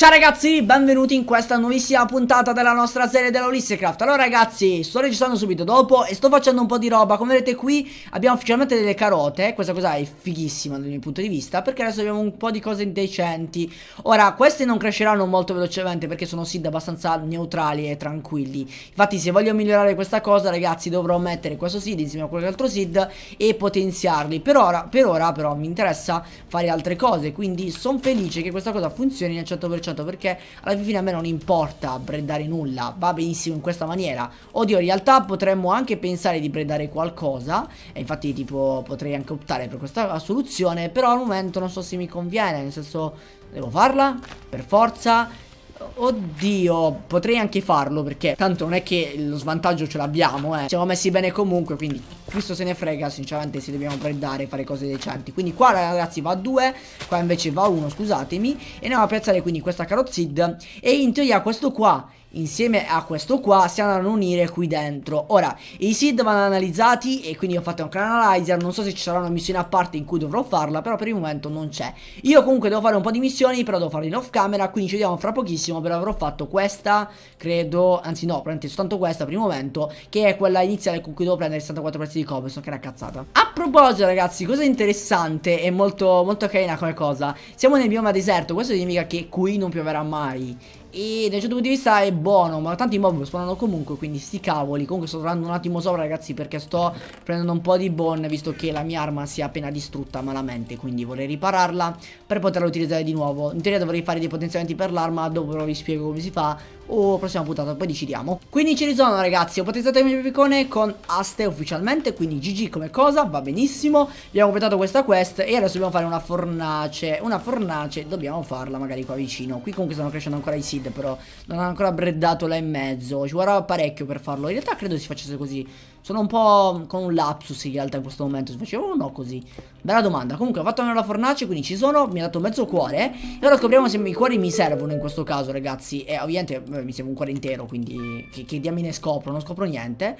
Ciao ragazzi, benvenuti in questa nuovissima puntata della nostra serie della Ulissecraft Allora ragazzi, sto registrando subito dopo e sto facendo un po' di roba Come vedete qui abbiamo ufficialmente delle carote Questa cosa è fighissima dal mio punto di vista Perché adesso abbiamo un po' di cose indecenti Ora, queste non cresceranno molto velocemente perché sono seed abbastanza neutrali e tranquilli Infatti se voglio migliorare questa cosa ragazzi dovrò mettere questo seed insieme a qualche altro seed E potenziarli Per ora, per ora però mi interessa fare altre cose Quindi sono felice che questa cosa funzioni al 100% bocciato perché alla fine a me non importa bredare nulla, va benissimo in questa maniera. Oddio, in realtà potremmo anche pensare di bredare qualcosa, e infatti tipo potrei anche optare per questa soluzione, però al momento non so se mi conviene, nel senso devo farla per forza. Oddio, potrei anche farlo perché tanto non è che lo svantaggio ce l'abbiamo, eh. Siamo messi bene comunque, quindi questo se ne frega sinceramente se dobbiamo e fare cose decenti Quindi qua ragazzi va a 2 Qua invece va a 1 scusatemi E andiamo a piazzare quindi questa carrozzid E in teoria questo qua insieme a questo qua si andranno a unire qui dentro ora i seed vanno analizzati e quindi ho fatto anche un analyzer non so se ci sarà una missione a parte in cui dovrò farla però per il momento non c'è io comunque devo fare un po' di missioni però devo farle in off camera quindi ci vediamo fra pochissimo però avrò fatto questa credo anzi no praticamente soltanto questa per il momento che è quella iniziale con cui devo prendere 64 pezzi di cobblestone che era cazzata a proposito ragazzi cosa interessante e molto molto carina come cosa siamo nel bioma deserto questo significa che qui non pioverà mai e nel certo punto di vista è buono Ma tanti mob spawnano comunque Quindi sti cavoli Comunque sto tornando un attimo sopra ragazzi Perché sto prendendo un po' di bon Visto che la mia arma si è appena distrutta malamente Quindi vorrei ripararla Per poterla utilizzare di nuovo In teoria dovrei fare dei potenziamenti per l'arma Dopo però vi spiego come si fa O prossima puntata poi decidiamo Quindi ce li sono ragazzi Ho potenziato il mio piccone con aste ufficialmente Quindi GG come cosa va benissimo Abbiamo completato questa quest E adesso dobbiamo fare una fornace Una fornace dobbiamo farla magari qua vicino Qui comunque stanno crescendo ancora i siti Seed, però non hanno ancora breddato là in mezzo. Ci vorrà parecchio per farlo. In realtà credo si facesse così. Sono un po' con un lapsus in realtà in questo momento. Si faceva o no così? Bella domanda. Comunque ho fatto meno la fornace, quindi ci sono. Mi ha dato mezzo cuore. E ora scopriamo se i cuori mi servono in questo caso, ragazzi. E ovviamente beh, mi serve un cuore intero, quindi che, che diamine scopro? Non scopro niente.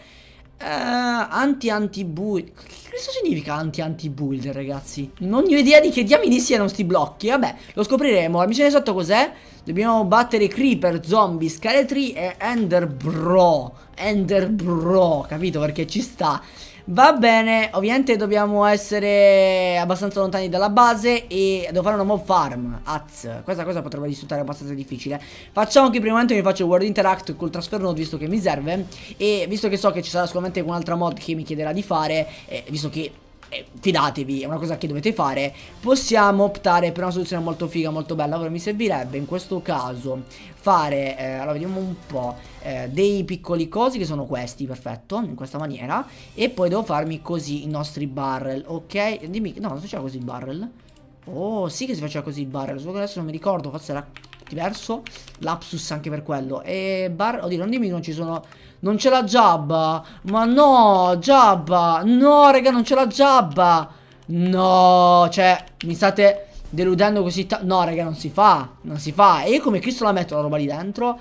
Eh, anti-anti-build. Che cosa significa anti-anti-builder, ragazzi? Non ho idea di che diamini siano sti blocchi. Vabbè, lo scopriremo. La missione sotto cos'è? Dobbiamo battere creeper, zombie, scheletri e ender bro. Ender bro, capito? Perché ci sta. Va bene, ovviamente dobbiamo essere abbastanza lontani dalla base e devo fare una mob farm. Az, questa cosa potrebbe risultare abbastanza difficile. Facciamo che prima momento mi faccio World Interact col Node, visto che mi serve e visto che so che ci sarà sicuramente un'altra mod che mi chiederà di fare, eh, visto che eh, fidatevi, è una cosa che dovete fare, possiamo optare per una soluzione molto figa, molto bella. Allora mi servirebbe in questo caso fare, eh, allora vediamo un po', eh, dei piccoli cosi che sono questi, perfetto, in questa maniera. E poi devo farmi così i nostri barrel, ok? Dimmi, no, non si faceva così il barrel? Oh, sì che si faceva così il barrel, solo che adesso non mi ricordo, forse era diverso. Lapsus anche per quello. E bar, oddio, non dimmi che non ci sono non c'è la giabba. Ma no, giabba. No, raga, non c'è la giabba. No, cioè, mi state deludendo così tanto. No, raga, non si fa. Non si fa. E io come Cristo la metto la roba lì dentro?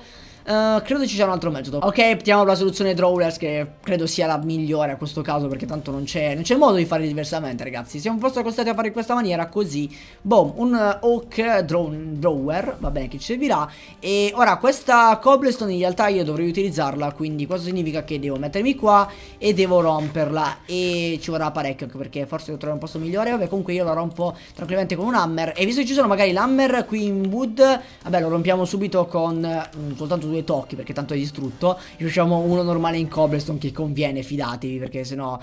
Eh, credo ci sia un altro metodo. Ok, optiamo per la soluzione Drawlers che credo sia la migliore a questo caso perché tanto non c'è modo di fare diversamente ragazzi. Siamo forse costretti a fare in questa maniera così. Boom, un uh, eh, Oak draw Drawer, va bene che ci servirà. E ora questa cobblestone in realtà io dovrei utilizzarla quindi questo significa che devo mettermi qua e devo romperla e ci vorrà parecchio anche perché forse devo trovare un posto migliore. Vabbè comunque io la rompo tranquillamente con un hammer e visto che ci sono magari l'hammer qui in wood, vabbè lo rompiamo subito con mh, mm, soltanto due due tocchi perché tanto è distrutto. Usciamo uno normale in cobblestone che conviene, fidatevi perché sennò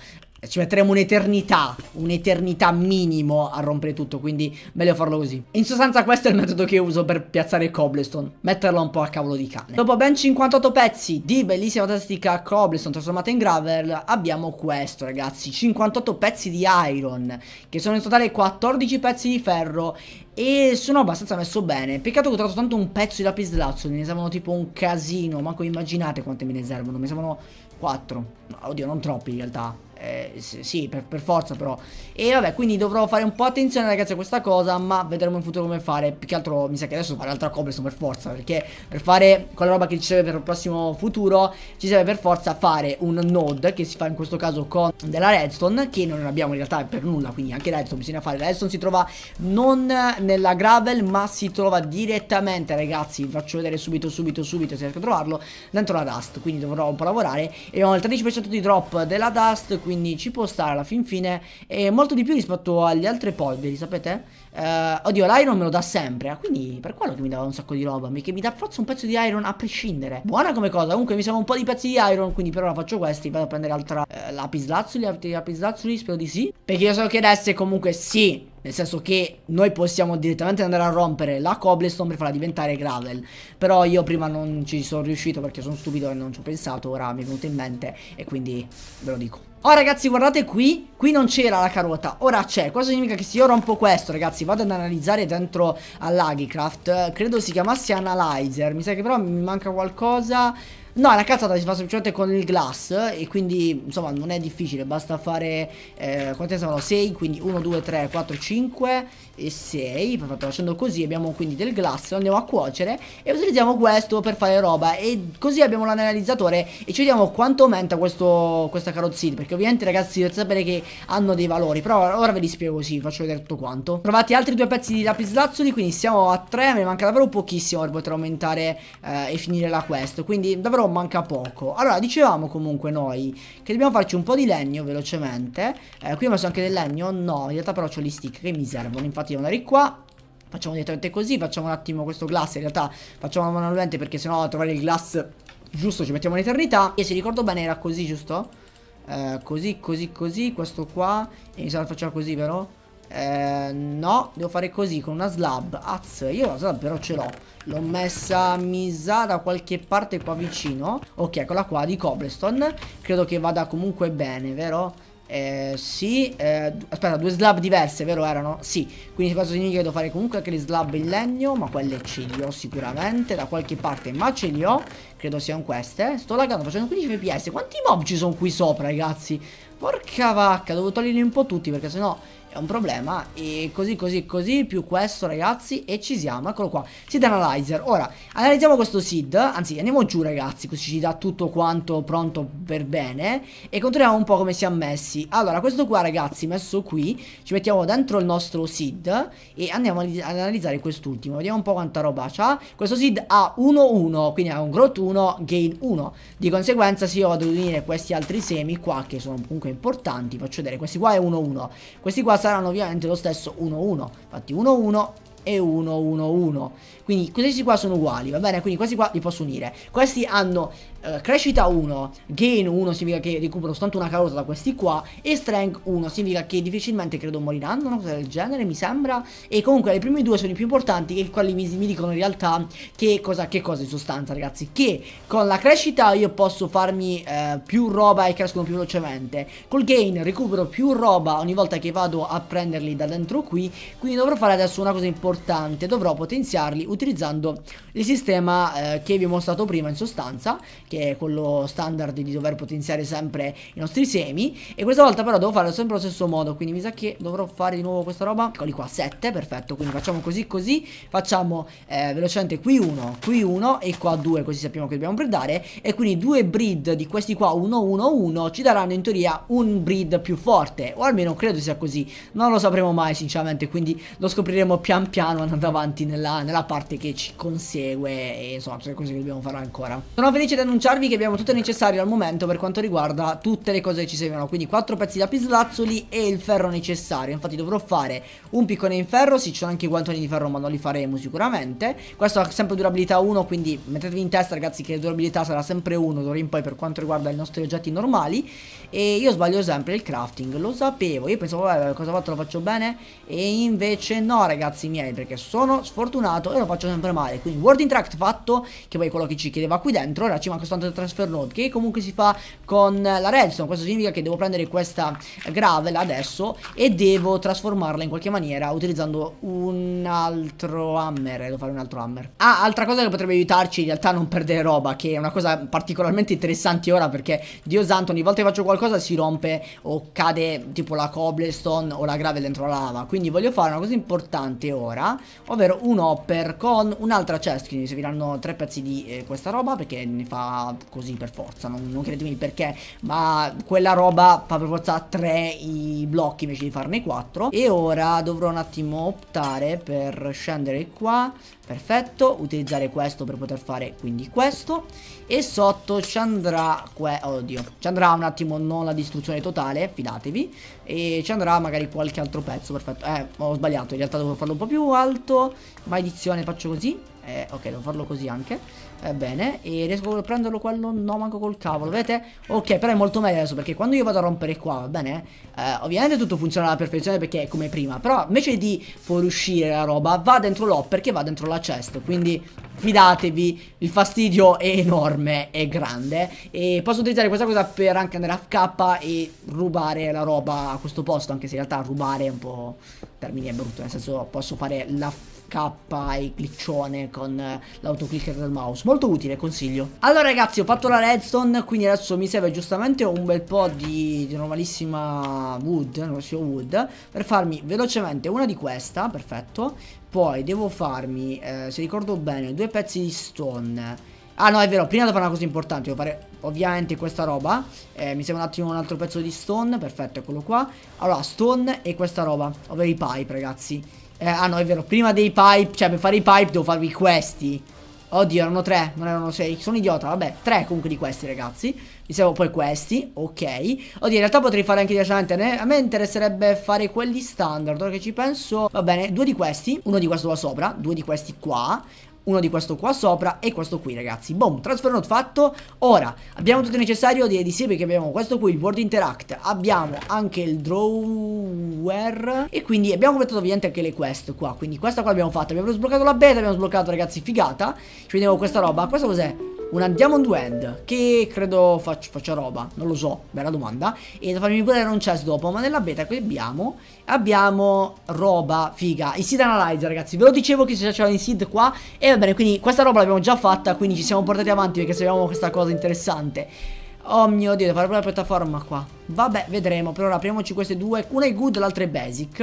ci metteremo un'eternità, un'eternità minimo a rompere tutto, quindi meglio farlo così. In sostanza questo è il metodo che uso per piazzare cobblestone, metterlo un po' a cavolo di cane. Dopo ben 58 pezzi di bellissima tastica cobblestone trasformata in gravel, abbiamo questo ragazzi, 58 pezzi di iron, che sono in totale 14 pezzi di ferro e sono abbastanza messo bene. Peccato che ho trovato tanto un pezzo di lapislazzo, ne servono tipo un casino, manco immaginate quante me ne servono, me ne servono 4. Oddio, non troppi in realtà. Eh, sì, per, per, forza però. E vabbè, quindi dovrò fare un po' attenzione ragazzi a questa cosa, ma vedremo in futuro come fare. Più che altro mi sa che adesso fare altra cobblestone per forza, perché per fare quella roba che ci serve per il prossimo futuro, ci serve per forza fare un node che si fa in questo caso con della redstone, che non abbiamo in realtà per nulla, quindi anche redstone bisogna fare. La Redstone si trova non nella gravel, ma si trova direttamente ragazzi, vi faccio vedere subito, subito, subito se riesco a trovarlo, dentro la dust, quindi dovrò un po' lavorare. E ho il 13% di drop della dust, quindi quindi ci può stare alla fin fine e molto di più rispetto agli altri polveri, sapete? Eh, oddio, l'iron me lo dà sempre, eh? quindi per quello che mi dava un sacco di roba, che mi dà forse un pezzo di iron a prescindere. Buona come cosa, comunque mi siamo un po' di pezzi di iron, quindi per ora faccio questi, vado a prendere altra eh, lapislazzuli, altri lapislazzuli, spero di sì. Perché io so che adesso è comunque sì, nel senso che noi possiamo direttamente andare a rompere la cobblestone per farla diventare gravel. Però io prima non ci sono riuscito perché sono stupido e non ci ho pensato, ora mi è venuto in mente e quindi ve lo dico. Oh ragazzi guardate qui Qui non c'era la carota Ora c'è Questo significa che se io rompo questo ragazzi Vado ad analizzare dentro all'Agicraft Credo si chiamasse Analyzer Mi sa che però mi manca qualcosa No, la cazzata si fa semplicemente con il glass e quindi, insomma, non è difficile, basta fare, eh, quante sono? 6, quindi 1, 2, 3, 4, 5, e 6 Perfetto facendo così abbiamo quindi del glass Lo andiamo a cuocere e utilizziamo questo per fare roba E così abbiamo l'analizzatore E ci vediamo quanto aumenta questo, questa carrozzina Perché ovviamente ragazzi dovete sapere che hanno dei valori Però ora ve li spiego così faccio vedere tutto quanto Trovati altri due pezzi di lapislazzoli Quindi siamo a 3 Me ne manca davvero pochissimo per poter aumentare eh, e finire la quest Quindi davvero manca poco Allora dicevamo comunque noi Che dobbiamo farci un po' di legno velocemente eh, Qui ho messo anche del legno No in realtà però ho gli stick che mi servono infatti fatti mandare qua Facciamo direttamente così, facciamo un attimo questo glass, in realtà facciamo manualmente perché sennò a trovare il glass giusto ci mettiamo un'eternità. E se ricordo bene era così, giusto? Eh, così, così, così, questo qua, e mi sa che facciamo così però? Eh, no, devo fare così con una slab. Az, io la slab però ce l'ho. L'ho messa, mi sa, da qualche parte qua vicino. Ok, eccola qua, di cobblestone. Credo che vada comunque bene, vero? Eh, sì, eh, aspetta, due slab diverse, vero erano? Sì, quindi questo significa che devo fare comunque anche le slab in legno, ma quelle ce li ho sicuramente da qualche parte, ma ce li ho, credo siano queste. Sto laggando, facendo 15 fps, quanti mob ci sono qui sopra ragazzi? Porca vacca, devo toglierli un po' tutti perché sennò è un problema e così così così più questo ragazzi e ci siamo eccolo qua seed analyzer ora analizziamo questo seed anzi andiamo giù ragazzi così ci dà tutto quanto pronto per bene e controlliamo un po' come siamo messi allora questo qua ragazzi messo qui ci mettiamo dentro il nostro seed e andiamo ad analizzare quest'ultimo vediamo un po' quanta roba c'ha questo seed ha 1-1 quindi ha un growth 1 gain 1 di conseguenza se io vado ad unire questi altri semi qua che sono comunque importanti faccio vedere questi qua è 1-1 questi qua saranno ovviamente lo stesso 1-1. Infatti 1-1 e 1-1-1. Quindi questi qua sono uguali, va bene? Quindi questi qua li posso unire. Questi hanno eh, crescita 1, gain 1 significa che recupero soltanto una carota da questi qua e strength 1 significa che difficilmente credo moriranno, una cosa del genere mi sembra e comunque le prime due sono i più importanti e quelli mi, mi dicono in realtà che cosa, che cosa in sostanza ragazzi che con la crescita io posso farmi uh, più roba e crescono più velocemente col gain recupero più roba ogni volta che vado a prenderli da dentro qui quindi dovrò fare adesso una cosa importante dovrò potenziarli utilizzando il sistema eh, che vi ho mostrato prima in sostanza che è quello standard di dover potenziare sempre i nostri semi e questa volta però devo farlo sempre allo stesso modo quindi mi sa che dovrò fare di nuovo questa roba eccoli qua 7 perfetto quindi facciamo così così facciamo eh, velocemente qui uno, qui uno e qua due, così sappiamo che dobbiamo predare e quindi due breed di questi qua uno, uno, uno ci daranno in teoria un breed più forte o almeno credo sia così non lo sapremo mai sinceramente quindi lo scopriremo pian piano andando avanti nella, nella parte che ci consegue e insomma tutte cose che dobbiamo fare ancora sono felice di annunciare annunciarvi che abbiamo tutto il necessario al momento per quanto riguarda tutte le cose che ci servono Quindi quattro pezzi di lapislazzoli e il ferro necessario Infatti dovrò fare un piccone in ferro, sì ci sono anche i guantoni di ferro ma non li faremo sicuramente Questo ha sempre durabilità 1 quindi mettetevi in testa ragazzi che durabilità sarà sempre 1 d'ora in poi per quanto riguarda i nostri oggetti normali E io sbaglio sempre il crafting, lo sapevo, io pensavo vabbè cosa ho fatto lo faccio bene E invece no ragazzi miei perché sono sfortunato e lo faccio sempre male Quindi World Interact fatto che poi è quello che ci chiedeva qui dentro Ora ci manca costante del transfer load che comunque si fa con la redstone questo significa che devo prendere questa gravel adesso e devo trasformarla in qualche maniera utilizzando un altro hammer devo fare un altro hammer ah altra cosa che potrebbe aiutarci in realtà non perdere roba che è una cosa particolarmente interessante ora perché Dio santo ogni volta che faccio qualcosa si rompe o cade tipo la cobblestone o la gravel dentro la lava quindi voglio fare una cosa importante ora ovvero un hopper con un'altra chest quindi serviranno tre pezzi di eh, questa roba perché ne fa così per forza, non, non chiedetemi il perché, ma quella roba fa per forza tre i blocchi invece di farne quattro. E ora dovrò un attimo optare per scendere qua, perfetto, utilizzare questo per poter fare quindi questo. E sotto ci andrà, que oddio, ci andrà un attimo non la distruzione totale, fidatevi, e ci andrà magari qualche altro pezzo, perfetto. Eh, ho sbagliato, in realtà devo farlo un po' più alto, maledizione, faccio così eh, ok, devo farlo così anche. Eh, bene, e riesco a prenderlo quello? No, manco col cavolo, vedete? Ok, però è molto meglio adesso, perché quando io vado a rompere qua, va bene? Eh, ovviamente tutto funziona alla perfezione perché è come prima, però invece di fuoriuscire la roba, va dentro l'hopper che va dentro la chest, quindi fidatevi, il fastidio è enorme, è grande, e posso utilizzare questa cosa per anche andare a K e rubare la roba a questo posto, anche se in realtà rubare è un po' termine brutto, nel senso posso fare la K e cliccione con eh, l'autoclicker del mouse. Molto utile, consiglio. Allora ragazzi, ho fatto la redstone, quindi adesso mi serve giustamente un bel po' di, di normalissima wood, eh, wood, per farmi velocemente una di questa, perfetto. Poi devo farmi, eh, se ricordo bene, due pezzi di stone Ah no è vero prima devo fare una cosa importante Devo fare ovviamente questa roba eh, Mi sembra un attimo un altro pezzo di stone Perfetto eccolo qua Allora stone e questa roba Ovvero i pipe ragazzi eh, Ah no è vero prima dei pipe Cioè per fare i pipe devo farvi questi Oddio erano tre non erano sei Sono idiota vabbè tre comunque di questi ragazzi Mi servono poi questi ok Oddio in realtà potrei fare anche diversamente A me interesserebbe fare quelli standard Ora che ci penso Va bene due di questi Uno di questo qua sopra Due di questi qua uno di questo qua sopra e questo qui ragazzi Boom, transfer note fatto Ora, abbiamo tutto il necessario di, di perché abbiamo questo qui, il World Interact Abbiamo anche il Drawer E quindi abbiamo completato ovviamente anche le quest qua Quindi questa qua l'abbiamo fatta, abbiamo sbloccato la beta, abbiamo sbloccato ragazzi figata Ci vediamo questa roba, questa cos'è? una Diamond Wand che credo fac faccia roba, non lo so, bella domanda. E da farmi pure un chest dopo, ma nella beta che abbiamo, abbiamo roba figa. seed Analyzer ragazzi, ve lo dicevo che si faceva c'era seed qua e va bene, quindi questa roba l'abbiamo già fatta, quindi ci siamo portati avanti perché sapevamo questa cosa interessante. Oh mio dio, devo fare pure la piattaforma qua Vabbè, vedremo, per ora apriamoci queste due Una è good, l'altra è basic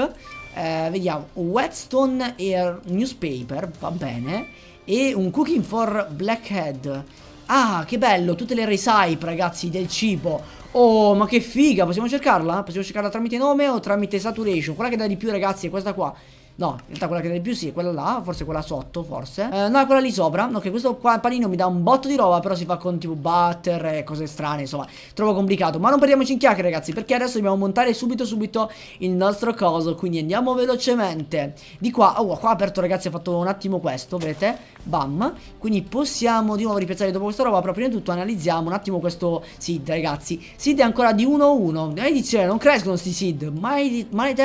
eh, Vediamo, whetstone e newspaper, va bene e un cooking for blackhead. Ah, che bello, tutte le recipe, ragazzi, del cibo. Oh, ma che figa, possiamo cercarla? Possiamo cercarla tramite nome o tramite saturation? Quella che dà di più, ragazzi, è questa qua. No, in realtà quella che era di più sì, quella là, forse quella sotto, forse. Eh, no, quella lì sopra. Ok, questo qua panino mi dà un botto di roba, però si fa con tipo butter e cose strane, insomma, trovo complicato. Ma non perdiamoci in chiacchiere, ragazzi, perché adesso dobbiamo montare subito subito il nostro coso, quindi andiamo velocemente. Di qua, oh, qua ho aperto, ragazzi, ho fatto un attimo questo, vedete? Bam. Quindi possiamo di nuovo ripiazzare dopo questa roba, però prima di tutto analizziamo un attimo questo seed, ragazzi. Seed è ancora di 1-1. Maledizione, cioè, non crescono questi seed, mai, mai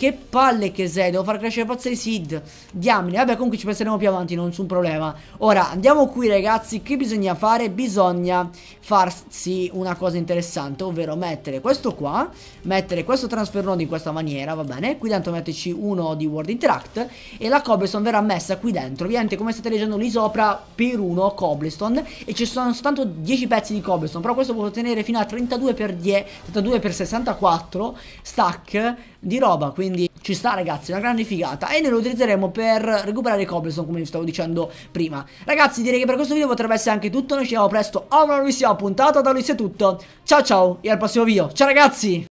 che palle che sei, devo far crescere forza i Sid. Diamine, vabbè comunque ci penseremo più avanti, non un problema Ora, andiamo qui ragazzi, che bisogna fare? Bisogna farsi una cosa interessante, ovvero mettere questo qua Mettere questo transfer node in questa maniera, va bene Qui dentro metterci uno di World Interact E la cobblestone verrà messa qui dentro Ovviamente come state leggendo lì sopra, per uno cobblestone E ci sono soltanto 10 pezzi di cobblestone Però questo può ottenere fino a 32 x 10, 32 x 64 stack di roba Quindi ci sta ragazzi, una grande figata E noi lo utilizzeremo per recuperare i cobblestone come vi stavo dicendo prima Ragazzi direi che per questo video potrebbe essere anche tutto Noi ci vediamo presto a una nuovissima puntata Da Luis sia tutto Ciao ciao e al prossimo video Ciao ragazzi